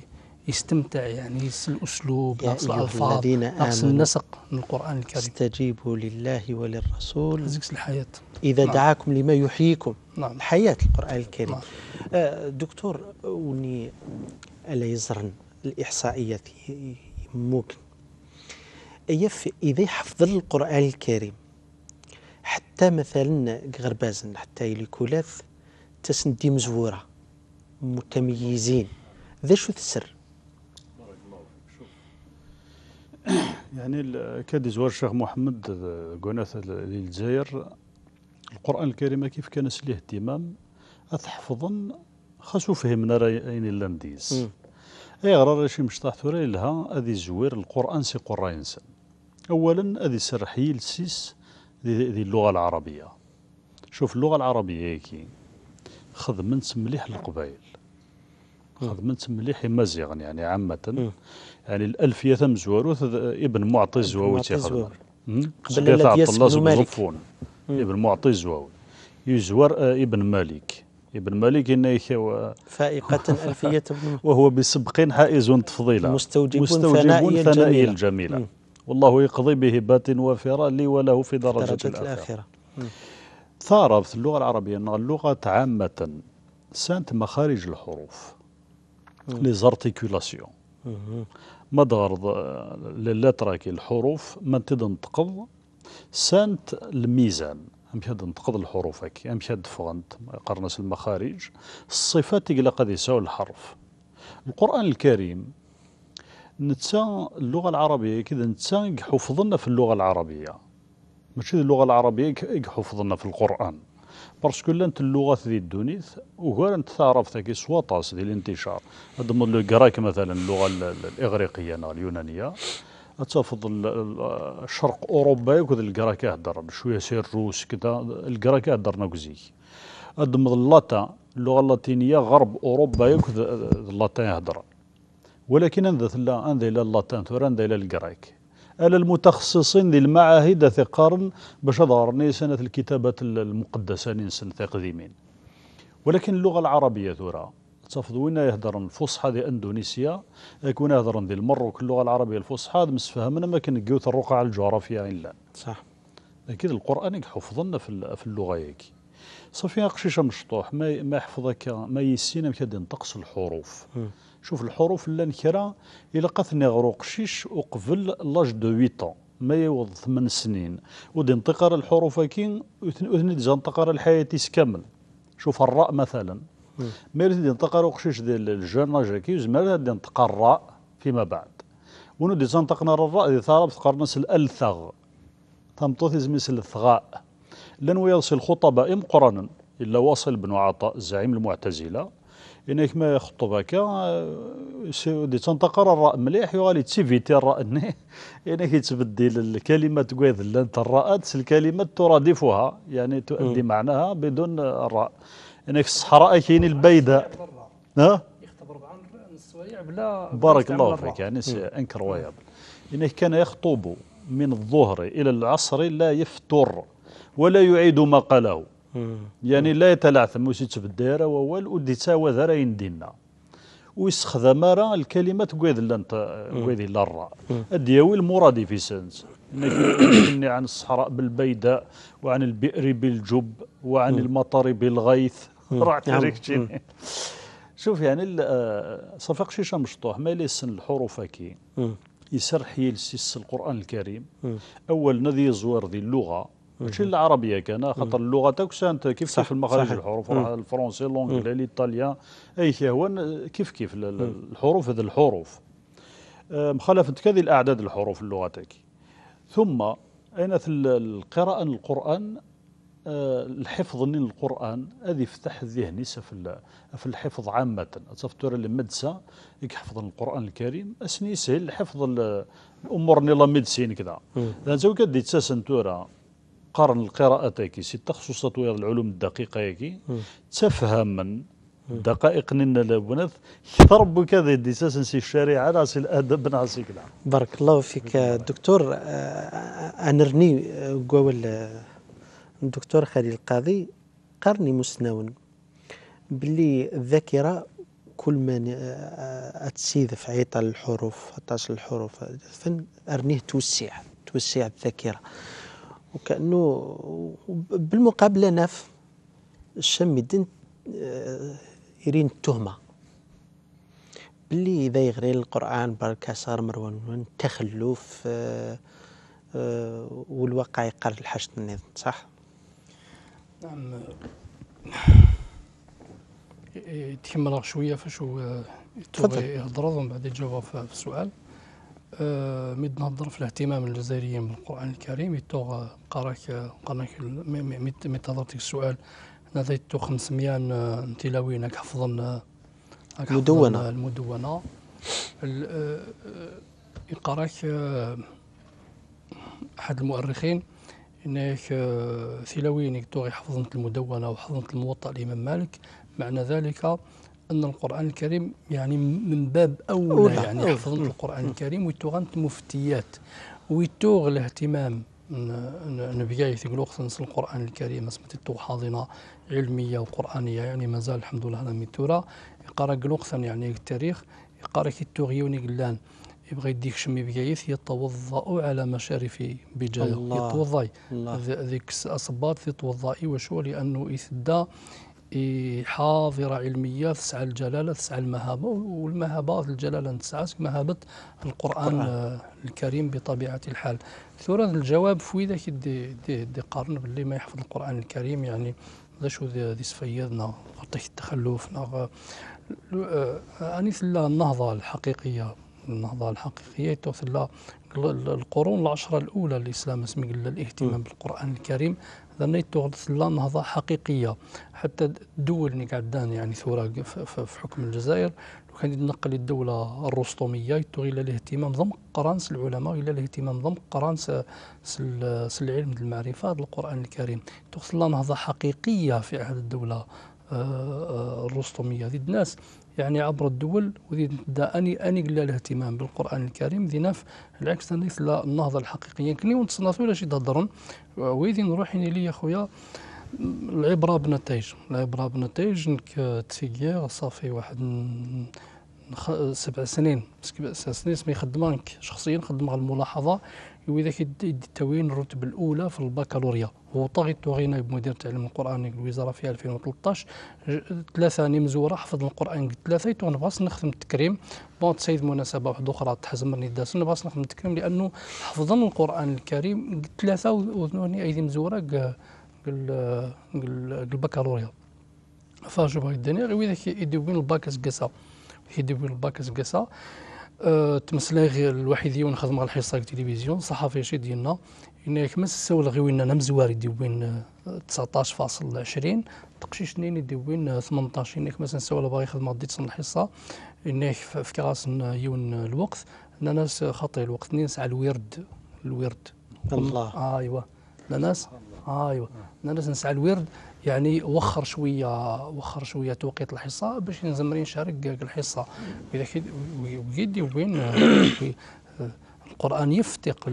Speaker 2: يستمتع يعني الأسلوب نفس الألفاظ نفس النسق
Speaker 1: من القرآن الكريم استجيبوا لله وللرسول الحياة إذا نعم. دعاكم لما يحييكم نعم. الحياة القرآن الكريم نعم. آه، دكتور وني ألا يزرن الإحصائيات ممكن يف إذا حفظ القرآن الكريم حتى مثلا غربازن حتى يليكولاث تسندي مزورة متميزين ذا شو السر
Speaker 3: يعني كاد زوار الشيخ محمد آه، قناث للجزائر القران الكريم كيف كان ليه اهتمام اتحفظن خاصو فهمنا راه اين لان اي غرار شي مشطاح ثوري لها اذي زوير القران سي قرا انسان اولا اذي سرحي السيس ذي اللغه العربيه شوف اللغه العربيه هيكي خدمت مليح القبائل خدمت مليح مزيغا يعني عامه يعني الألفية تم زوارو ابن معطي الزواوي تيخدم قبل الذي ابن معطي الزواوي يزور آه، ابن مالك ابن مالك إنه و... فائقة ألفية ابن وهو بسبق حائز تفضيلا مستوجب, مستوجب ثنائي, ثنائي الجميلة الجميلة. والله يقضي بات وافرة لي وله في درجة, درجة الآخرة, الآخرة. ثار في اللغة العربية أن اللغة عامة سانت مخارج الحروف زارتيكولاسيون مدغرض آه، للاتراكي الحروف ما تدن تقض سانت الميزان امشاد نتقض الحروف هكي امشاد فغنت قرنس المخارج الصفات يقلق قد يساو الحرف القران الكريم نتسا اللغه العربيه كذا نتسا يحفظنا في اللغه العربيه ماشي اللغه العربيه يحفظنا في القران باسكو لانت اللغات ذي الدونيث وغير تاكي سواطاس ذي الانتشار ضمن كراك مثلا اللغه الاغريقيه اليونانيه تصفض الشرق اوروبا وكذا الكراك يهدر شويه سير روس كذا الكراك هدرنا نوكزي ادم اللاتان اللغه اللاتينيه غرب اوروبا يكذا اللاتان يهدر ولكن انذا لا انذا الى اللاتان ثورا انذا الى الكراك المتخصصين للمعاهد ثقارا باش ظهرني سنة الكتابات المقدسة نسن تقديمين ولكن اللغة العربية ثورة وين يهدر الفصحى دي اندونيسيا يكون يهدر دي المروك اللغه العربيه الفصحى مسفهمنا ما كان جوت الرقعه الجغرافيه الا صح لكن القران حفظنا في في اللغه هيك صافي قشيشه مشطوح ما يحفظك ما يسينا كاد ينطقس الحروف م. شوف الحروف اللي نكرا إلا قثني غرو قشيش وقبل لاج دو 8 ما يوض ثمان سنين ودي نطقر الحروف كين وثني ديجا نطقر الحياة كامل شوف الراء مثلا ما يريد ينطقر وقشيش ديال الجان جاكي زمر دي ينطقر الراء فيما بعد ونو ديجا انتقنا الراء دي ثارب تقرنس الالثغ تمطوث زميس الثغاء لن ويصل خطباء مقرنا إلا واصل بن عطاء زعيم المعتزلة انك ما يخطب هكا سيدي تنتقر الراء مليح يغالي تسيفيتي الراء ني انك تبدل الكلمه تقويض انت الراءات الكلمه ترادفها يعني تؤدي م. معناها بدون الراء انك الصحراء كاين البيداء ها
Speaker 2: يختبر بعض السوايع بلا بارك الله فيك يعني انكر وياب
Speaker 3: انه كان يخطب من الظهر الى العصر لا يفتر ولا يعيد ما قاله يعني لا يتلعثم ويسيتش بالدائره وول ودي تساوى ذرين يندينا ويستخدم راه الكلمات كويد لانت كويد لرا الدياوي المرادي في سنس يعني عن الصحراء بالبيداء وعن البئر بالجب وعن المطر بالغيث راه نعم. تريكتيني شوف يعني آه، صفاق شيشه مشطوح ما ليس الحروف كي يسرح يلسس القران الكريم اول نذي زوار ذي اللغه ماشي العربيه كان خاطر اللغه تاعك انت كيف كيف كيف المخارج الحروف الفرنسي لونجلي الايطاليا اي شيء هو كيف كيف الحروف هذه الحروف مخالفه كذي الاعداد الحروف اللغه تاعك ثم اين القراءه أه، القران الحفظ للقران هذه فتح ذهني في في الحفظ عامه تصفتور المدسة يحفظ القران الكريم اسني يسهل حفظ الامور نيلا ميدسين كذا زوكا دي تساسنتورا قرن القراءه كي هيك تخصصة العلوم الدقيقة هيك تفهم دقائق ننا لبنث يضرب كذا ديساس نسي الشريعة نعسي الأدب نعسي كلا بارك
Speaker 1: الله فيك دكتور آه، آه، أنا رني آه، قول الدكتور خليل القاضي قرني مسنون باللي الذاكرة كل ما أتسيد في عيطة الحروف 13 الحروف أرنيه توسيع توسيع الذاكرة وكانه بالمقابل انا الشام يدين آه، يرين التهمه باللي اذا يغري القران برك صار مروان تخلف آه، آه، والواقع يقر الحشد النظام صح
Speaker 2: نعم يتكمل شويه فاش هو يهضر ومن بعد يجاوب في السؤال آه، ميد نظر في الاهتمام الجزائريين بالقران الكريم يتوغ قراك قراك ميد نظرتك السؤال نضيتو 500 آه، تلاوين حفظن آه، المدونة المدونة يقراك أحد المؤرخين انك ثلاوينك توغي حفظنت المدونة وحفظن الموطأ الإمام مالك معنى ذلك أن القرآن الكريم يعني من باب أولى يعني حفظت القرآن الكريم ويتوغنت مفتيات ويتوغ الاهتمام نبياي في نص القرآن الكريم اسمت التو حاضنة علمية وقرآنية يعني مازال الحمد لله أنا ميتورا يقرا الوقت يعني التاريخ يقرا كي التوغيوني قلان يبغى يديك شمي بيايث يتوضا على مشارف بجاه يتوضاي ذيك الصباط يتوضا وشو لانه يسدى حاضره علميه تسعى الجلاله تسعى المهابه والمهابه الجلاله تسعى مهابه القران القرآن الكريم بطبيعه الحال ثورة الجواب في ذاك دي, دي, دي قرن باللي ما يحفظ القران الكريم يعني ذا شو ذي سفيدنا غطيك التخلفنا آه، اني ثلا النهضه الحقيقيه النهضه الحقيقيه ثلا القرون العشره الاولى الاسلام اسمي الاهتمام بالقران الكريم ظنيت لا نهضة حقيقية حتى الدول اللي قعدان يعني ثورة في حكم الجزائر لو كان يتنقل الدولة الرستومية يتوغي إلى الاهتمام ضم قرانس العلماء إلى الاهتمام ضم قرانس العلم المعرفة القرآن الكريم لا نهضة حقيقية في عهد الدولة آه، آه، الرستومية ضد الناس يعني عبر الدول وذي اني اني قلال الاهتمام بالقران الكريم ذي ناف العكس ذي النهضه الحقيقيه يمكن يعني ونتصنف ولا شي تهضرن ويدي نروح لي يا خويا العبره بنتائج العبره بنتائج انك تفيكير صافي واحد سبع سنين سبع سنين سمي خدمانك شخصيا خدمة الملاحظه يويداك كيدي التوين الرتبه الاولى في البكالوريا هو طاغي تورينا بمدير تعليم القران الوزاره في 2013 ثلاثه مزوره حفظ القران قلت ثلاثه تون باس نخدم التكريم بون تسيد مناسبه واحده اخرى تحزمرني الداس باس نخدم التكريم لانه حفظ القران الكريم قلت ثلاثه وذنوني ايدي مزوره قل البكالوريا فاش بغيت الدنيا غير كيدي ويداك الباكس الباك كيدي يدوبين الباكس زقسا غير الوحيد يوم ونخدم على الحصة التلفزيون صحفي شي ديالنا إن كما ساول غيوين أنا مزواري ديوين 19.20 آه، تقشيش نين ديوين 18 آه، إنك مثلا ساول باغي يخدم ديت صن الحصة ان في كراس يون الوقت ناس خطي الوقت نين ساعة الورد الورد الله آه أيوا ناس آه أيوة. ناس نسعى الورد يعني وخر شويه وخر شويه توقيت الحصه باش نزمري نشارك الحصه واذا ويدي وين القران يفتق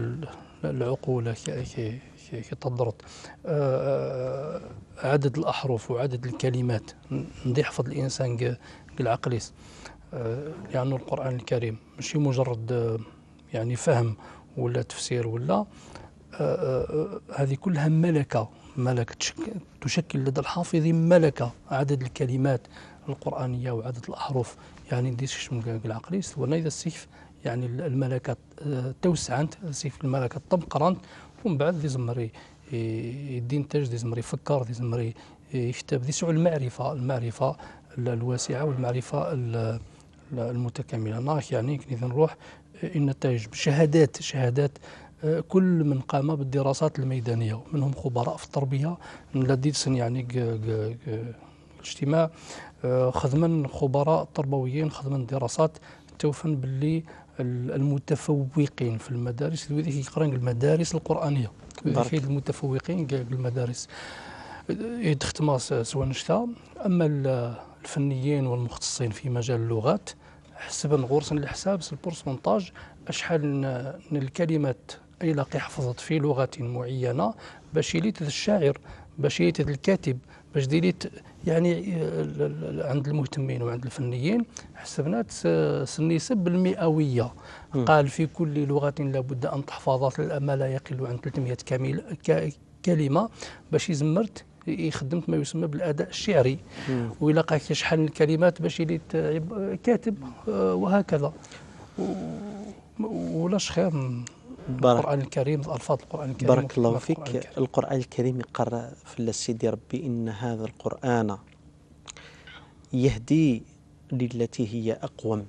Speaker 2: العقول كي كتضرط آه، آه، عدد الاحرف وعدد الكلمات يحفظ الانسان العقليس آه، لأن يعني القرآن الكريم ماشي مجرد يعني فهم ولا تفسير ولا هذه كلها ملكة ملكة تشكل لدى الحافظ ملكة عدد الكلمات القرآنية وعدد الأحرف يعني دي العقلي سولنا إذا السيف يعني الملكة آه، توسعت سيف الملكة طبقرانت ومن بعد ذي زمري يدين آه، تاج ذي زمري فكر ذي زمري آه، يكتب ذي المعرفة المعرفة الواسعة والمعرفة المتكاملة ناخ يعني كنذن نروح النتائج بشهادات شهادات كل من قام بالدراسات الميدانية منهم خبراء في التربية لديسن يعني اجتماع آه، خدمن خبراء تربويين خدمن دراسات توفن باللي المتفوقين في المدارس اللي يقرأ المدارس القرآنية المتفوقين المدارس يختم سواء نشتا اما الفنيين والمختصين في مجال اللغات حسب غرس الحساب البورسمونتاج اشحال من الكلمات اي لاقي حفظت في لغه معينه باش يليت الشاعر باش يليت الكاتب باش ديريت يعني عند المهتمين وعند الفنيين حسبنات النسب المئويه قال في كل لغه لابد ان تحفظ ما لا يقل عن 300 كامل كلمه باش يزمرت يخدمت ما يسمى بالاداء الشعري وإلا قاك شحال من الكلمات باش يليت كاتب آه، وهكذا ولاش خير بارك القرآن الكريم ألفاظ القرآن الكريم بارك الله فيك القرآن الكريم,
Speaker 1: القرآن الكريم يقرأ في سيدي ربي إن هذا القرآن يهدي للتي هي أقوم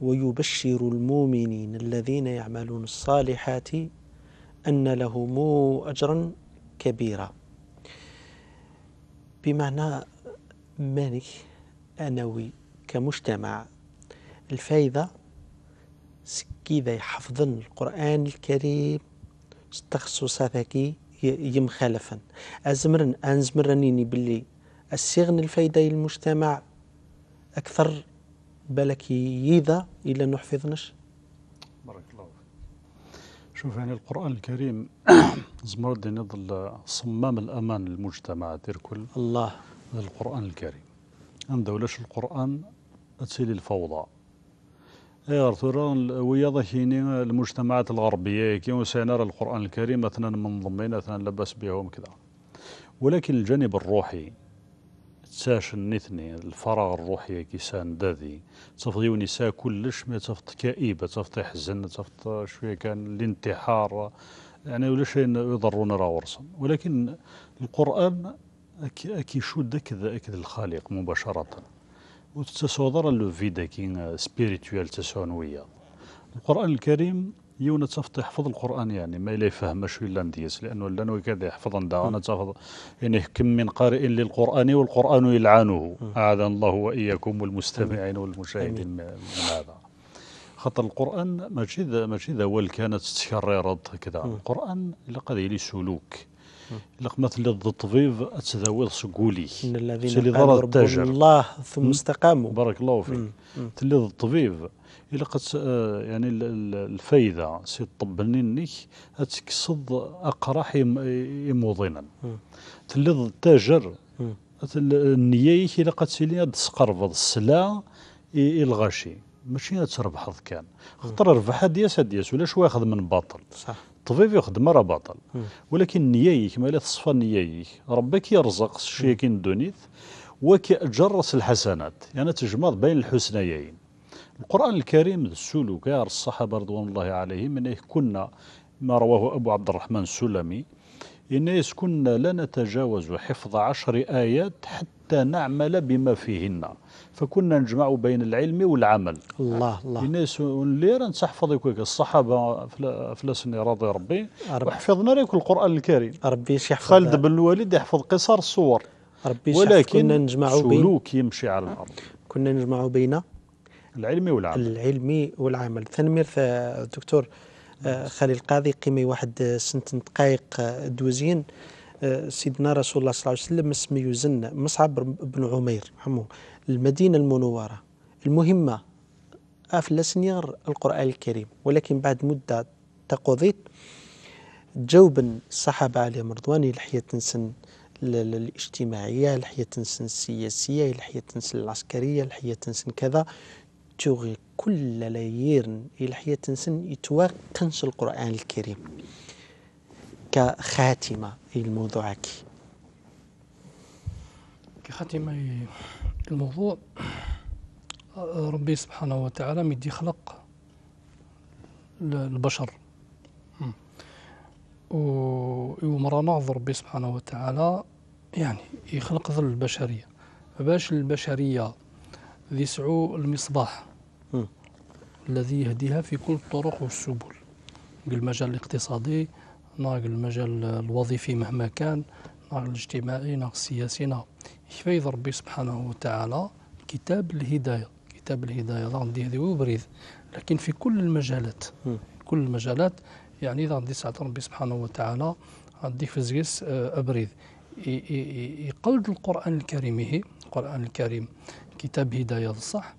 Speaker 1: ويبشر المؤمنين الذين يعملون الصالحات أن لهم أجرا كبيرا بمعنى مالك أنوي كمجتمع الفائدة كيفاه يحفظن القرآن الكريم تخصص هذاكي يمخالفا أزمرن أنزمرنيني باللي السغن الفايدة للمجتمع أكثر بالك يذا إلا نحفظنش
Speaker 2: بارك الله
Speaker 3: شوف يعني القرآن الكريم زمرد نظل صمام الأمان للمجتمع كل الله القرآن الكريم عندو ولاش القرآن أتسيل الفوضى إيه، ويا هيني المجتمعات الغربية كي سينار القرآن الكريم مثلا ضمن مثلا لاباس بهم كذا ولكن الجانب الروحي تساش نثني الفراغ الروحي سان دادي تفضي ونساء كلش ما تفض كئيبة تفض حزن تفض شوية كان الانتحار يعني ولا شيء يضرون راه ورصا ولكن القرآن كيشد ذاك الخالق مباشرة وتتصدر لو في داكين سبيريتوال تسعنويه القران الكريم يونا تفط يحفظ القران يعني ما الا يفهمش الا نديس لانه نوي نوكاد يحفظ ندا انا تفض يعني كم من قارئ للقران والقران يلعنه اعاذنا الله واياكم والمستمعين والمشاهدين من هذا خاطر القران ماشي ذا ماشي ذا كانت تشررت كذا القران الا قضيه سلوك لقمة اللي ضد الطبيب تذاوض سقولي إن الذين اللي ضرر التاجر
Speaker 1: الله ثم استقاموا
Speaker 3: بارك الله فيك اللي ضد الطبيب إلا قد آه، يعني الفايدة سي الطب نيك تكسد أقراح يموضنا اللي ضد التاجر النية إلا قد سيلي تسقربض السلا الغاشي ماشي تربح كان خطر ربح هاد ياس ياس ولا شو ياخذ من باطل صح الطبيب يخدم راه باطل ولكن نيايك مالا تصفى نيايك ربك يرزق الشيء كي ندونيت وكيجرس الحسنات يعني تجمع بين الحسنيين القرآن الكريم السلوك الصحابة رضوان الله عليهم إنه كنا ما رواه أبو عبد الرحمن السلمي إنه كنا لا نتجاوز حفظ عشر آيات حتى نعمل بما فيهن فكنا نجمع بين العلم والعمل الله الله الناس راه نحفظ كويك الصحابة فلسني راضي ربي وحفظنا لك القرآن الكريم ربي يحفظ خالد بن
Speaker 1: الوليد يحفظ قصار الصور ربي ولكن كنا نجمع بين سلوك يمشي على الأرض كنا نجمع بين العلم والعمل العلم والعمل تنمير آه، دكتور آه، خليل القاضي قيمي واحد سنت دقائق آه، دوزين سيدنا رسول الله صلى الله عليه وسلم اسمي يزن مصعب بن عمير حمو المدينة المنورة المهمة آه، أفلس نيار القرآن الكريم ولكن بعد مدة تقضيت جوبا الصحابة عليهم رضوان لحية تنسن الاجتماعية لحية تنسن السياسية لحية تنسن العسكرية لحية تنسن كذا تغي كل ليير الحياة تنسن يتواقنش القرآن الكريم كخاتمة الموضوع كي
Speaker 2: كخاتمة الموضوع ربي سبحانه وتعالى مدي خلق البشر ومرانا ربي سبحانه وتعالى يعني يخلق ظل البشرية باش البشرية ذي المصباح الذي يهديها في كل الطرق والسبل المجال الاقتصادي ناقل المجال الوظيفي مهما كان ناقل الاجتماعي ناقل السياسي ناقل يكفي ربي سبحانه وتعالى كتاب الهداية كتاب الهداية غندي هذه وبريد لكن في كل المجالات كل المجالات يعني إذا غندي ساعة ربي سبحانه وتعالى غندي في زيس آه، أبريد يقلد القرآن الكريم هي القرآن الكريم كتاب هداية الصح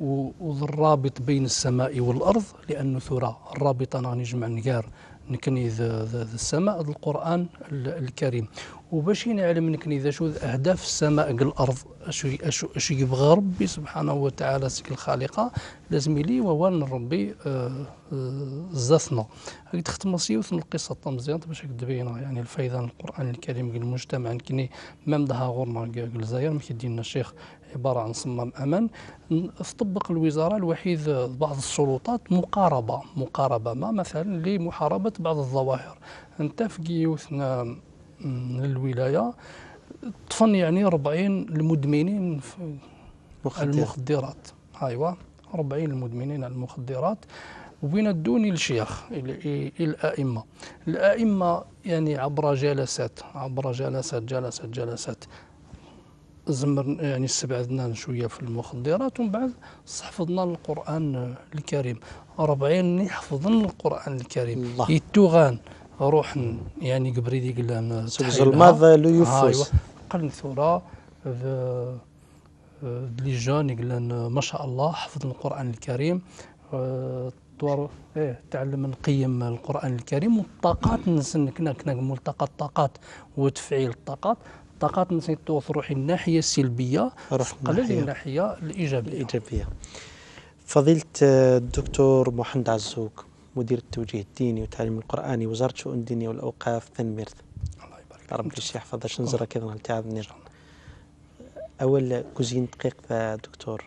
Speaker 2: والرابط بين السماء والأرض لأنه ثرى الرابط أنا نجمع نقار نكني ذا, ذا, ذا السماء ذا القرآن الكريم وباش نعلم نكني ذا شو أهداف السماء الأرض أشو, أشو, أشو يبغى ربي سبحانه وتعالى سك الخالقة لازم لي ووان ربي آه، آه، زاثنا هاك تختم سيوث القصة مزيان باش تبين يعني الفايدة القرآن الكريم المجتمع نكني مام ظهر غورنا الجزائر مكي الشيخ عبارة عن صمام أمان تطبق الوزارة الوحيد بعض السلطات مقاربة مقاربة ما مثلا لمحاربة بعض الظواهر أنت في جيوثنا الولاية طفن يعني 40 المدمنين في المخدرات أيوة 40 المدمنين المخدرات وين الدون الشيخ الائمه الائمه يعني عبر جلسات عبر جلسات جلسات جلسات زمر يعني استبعدنا شويه في المخدرات ومن بعد حفظنا القران الكريم 40 حفظنا القران الكريم الله يتوغان روح يعني قبريدي قلنا الماض لو أيوه. قرن ثورة لي جون قلنا ما شاء الله حفظ القران الكريم آه، طور ايه تعلم نقيم القران الكريم والطاقات نسن كنا كنا ملتقى الطاقات وتفعيل الطاقات طاقات روحي الناحيه السلبيه قلل الناحيه الايجابيه
Speaker 1: الايجابيه فضيله الدكتور محمد عزوك مدير التوجيه الديني والتعليم القراني وزاره الشؤون الدينيه والاوقاف تنميرث الله يبارك فيك ربي الشيخ حفظه شنزرة كذا نلتعب نرجع اول كوزين دقيق دكتور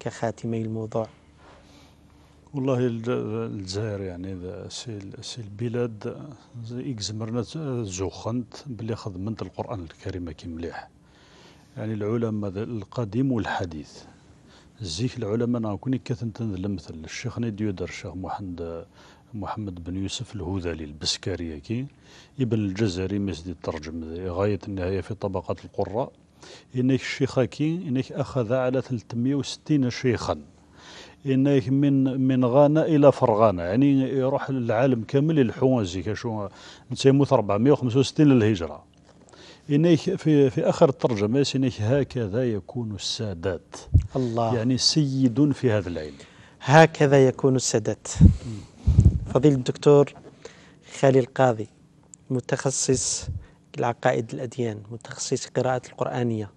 Speaker 1: كخاتمه الموضوع
Speaker 3: والله الجزائر يعني سي سي البلاد يكزمرنا زوخنت بلي خدمت القران الكريم كي مليح يعني العلماء القديم والحديث زيك العلماء انا كوني كثنت المثل الشيخ ديودر الشيخ محمد محمد بن يوسف الهذلي البسكاري كي ابن الجزري مسدي الترجم غايه النهايه في طبقات القراء انك الشيخ كي انك اخذ على 360 شيخا انه من من غانا الى فرغانه يعني يروح العالم كامل الحوانزي كشو نسيموث 465 للهجره إنه في في اخر الترجمه إنه هكذا يكون السادات الله
Speaker 1: يعني سيد في هذا العلم هكذا يكون السادات فضيلة الدكتور خالي القاضي متخصص العقائد الأديان متخصص قراءة القرآنية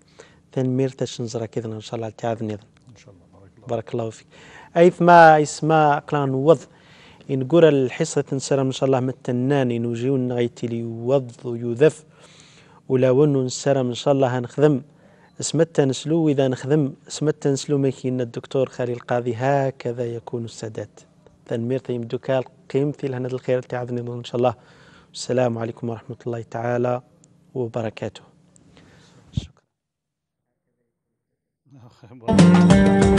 Speaker 1: تنمير تشنزرا كذا إن شاء الله تعاذ نظام بارك الله فيك ما اسما قلان وض إن قرى الحصة تنسر إن شاء الله متنان إن وجيون نغيتي لي وض ويذف ولا ون نسر إن شاء الله هنخدم اسمت نسلو وإذا نخدم اسمت نسلو مكين الدكتور خالي القاضي هكذا يكون السادات تنمير تيم دوكال قيمتي لهنا الخير تعاذني إن شاء الله السلام عليكم ورحمة الله تعالى وبركاته شكرا